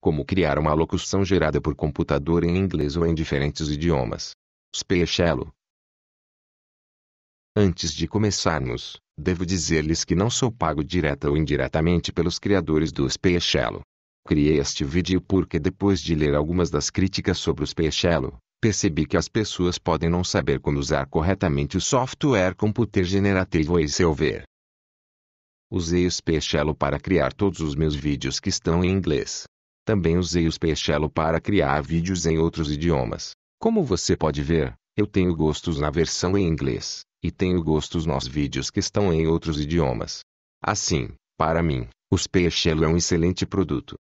como criar uma locução gerada por computador em inglês ou em diferentes idiomas. Specialo. Antes de começarmos, devo dizer-lhes que não sou pago direta ou indiretamente pelos criadores do Specialo. Criei este vídeo porque depois de ler algumas das críticas sobre o Specialo, percebi que as pessoas podem não saber como usar corretamente o software Computer Generative ou Solver. Usei o Specialo para criar todos os meus vídeos que estão em inglês. Também usei o Spechello para criar vídeos em outros idiomas. Como você pode ver, eu tenho gostos na versão em inglês, e tenho gostos nos vídeos que estão em outros idiomas. Assim, para mim, o Spechello é um excelente produto.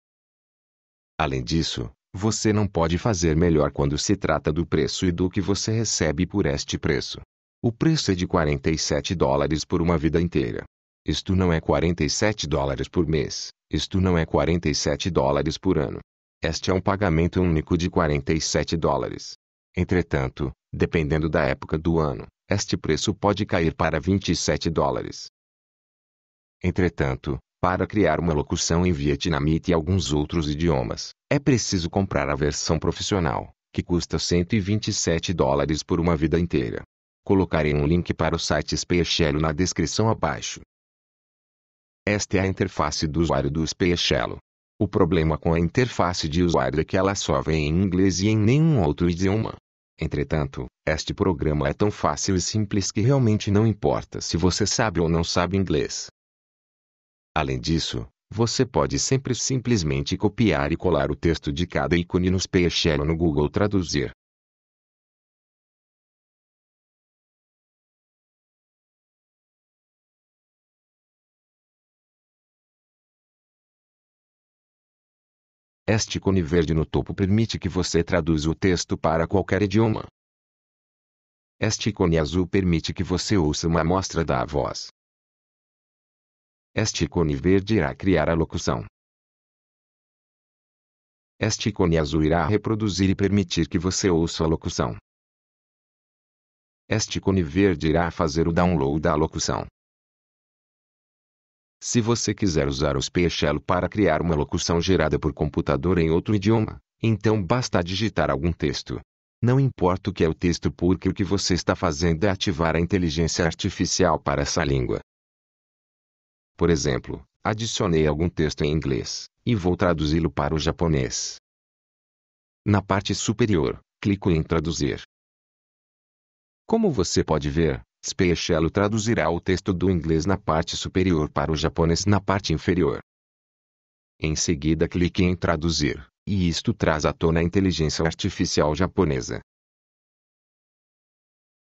Além disso, você não pode fazer melhor quando se trata do preço e do que você recebe por este preço. O preço é de 47 dólares por uma vida inteira. Isto não é 47 dólares por mês, isto não é 47 dólares por ano. Este é um pagamento único de 47 dólares. Entretanto, dependendo da época do ano, este preço pode cair para 27 dólares. Entretanto, para criar uma locução em vietnamita e alguns outros idiomas, é preciso comprar a versão profissional, que custa 127 dólares por uma vida inteira. Colocarei um link para o site Speechello na descrição abaixo. Esta é a interface do usuário do Spechello. O problema com a interface de usuário é que ela só vem em inglês e em nenhum outro idioma. Entretanto, este programa é tão fácil e simples que realmente não importa se você sabe ou não sabe inglês. Além disso, você pode sempre simplesmente copiar e colar o texto de cada ícone no Spechello no Google Traduzir. Este cone verde no topo permite que você traduza o texto para qualquer idioma. Este cone azul permite que você ouça uma amostra da voz. Este cone verde irá criar a locução. Este cone azul irá reproduzir e permitir que você ouça a locução. Este cone verde irá fazer o download da locução. Se você quiser usar o Special para criar uma locução gerada por computador em outro idioma, então basta digitar algum texto. Não importa o que é o texto porque o que você está fazendo é ativar a inteligência artificial para essa língua. Por exemplo, adicionei algum texto em inglês e vou traduzi-lo para o japonês. Na parte superior, clico em traduzir. Como você pode ver, Speichelo traduzirá o texto do inglês na parte superior para o japonês na parte inferior. Em seguida clique em Traduzir, e isto traz à tona a inteligência artificial japonesa.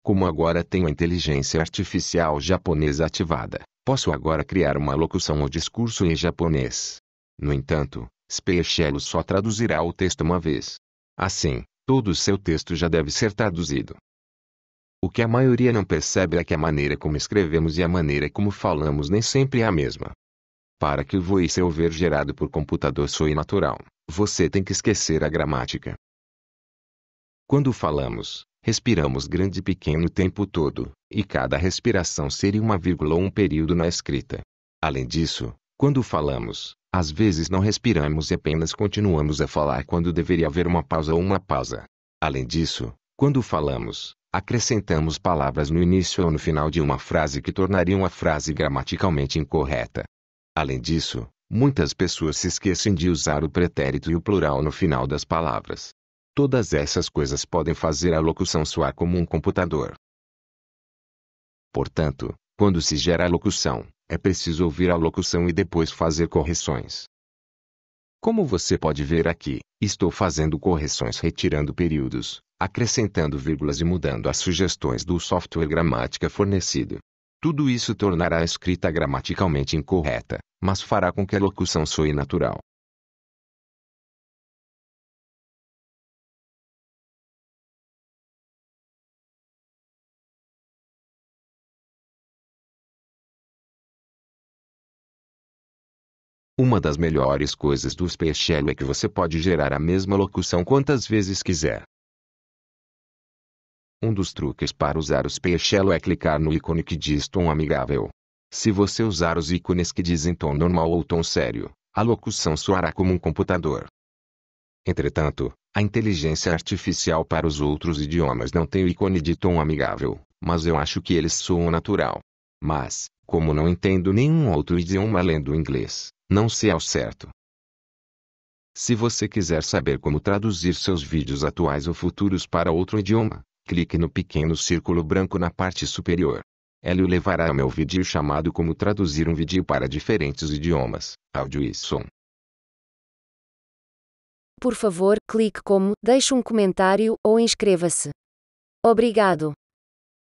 Como agora tenho a inteligência artificial japonesa ativada, posso agora criar uma locução ou discurso em japonês. No entanto, Speichelo só traduzirá o texto uma vez. Assim, todo o seu texto já deve ser traduzido. O que a maioria não percebe é que a maneira como escrevemos e a maneira como falamos nem sempre é a mesma. Para que o voiceover gerado por computador soe natural, você tem que esquecer a gramática. Quando falamos, respiramos grande e pequeno o tempo todo, e cada respiração seria uma vírgula ou um período na escrita. Além disso, quando falamos, às vezes não respiramos e apenas continuamos a falar quando deveria haver uma pausa ou uma pausa. Além disso, quando falamos, acrescentamos palavras no início ou no final de uma frase que tornariam a frase gramaticalmente incorreta. Além disso, muitas pessoas se esquecem de usar o pretérito e o plural no final das palavras. Todas essas coisas podem fazer a locução soar como um computador. Portanto, quando se gera a locução, é preciso ouvir a locução e depois fazer correções. Como você pode ver aqui, estou fazendo correções retirando períodos, acrescentando vírgulas e mudando as sugestões do software gramática fornecido. Tudo isso tornará a escrita gramaticalmente incorreta, mas fará com que a locução soe natural. Uma das melhores coisas do Special é que você pode gerar a mesma locução quantas vezes quiser. Um dos truques para usar o Special é clicar no ícone que diz tom amigável. Se você usar os ícones que dizem tom normal ou tom sério, a locução soará como um computador. Entretanto, a inteligência artificial para os outros idiomas não tem o ícone de tom amigável, mas eu acho que eles soam natural. Mas, como não entendo nenhum outro idioma além do inglês, não sei ao certo. Se você quiser saber como traduzir seus vídeos atuais ou futuros para outro idioma, Clique no pequeno círculo branco na parte superior. Ele o levará ao meu vídeo chamado Como Traduzir um Vídeo para Diferentes Idiomas, Áudio e Som. Por favor, clique como, deixe um comentário ou inscreva-se. Obrigado.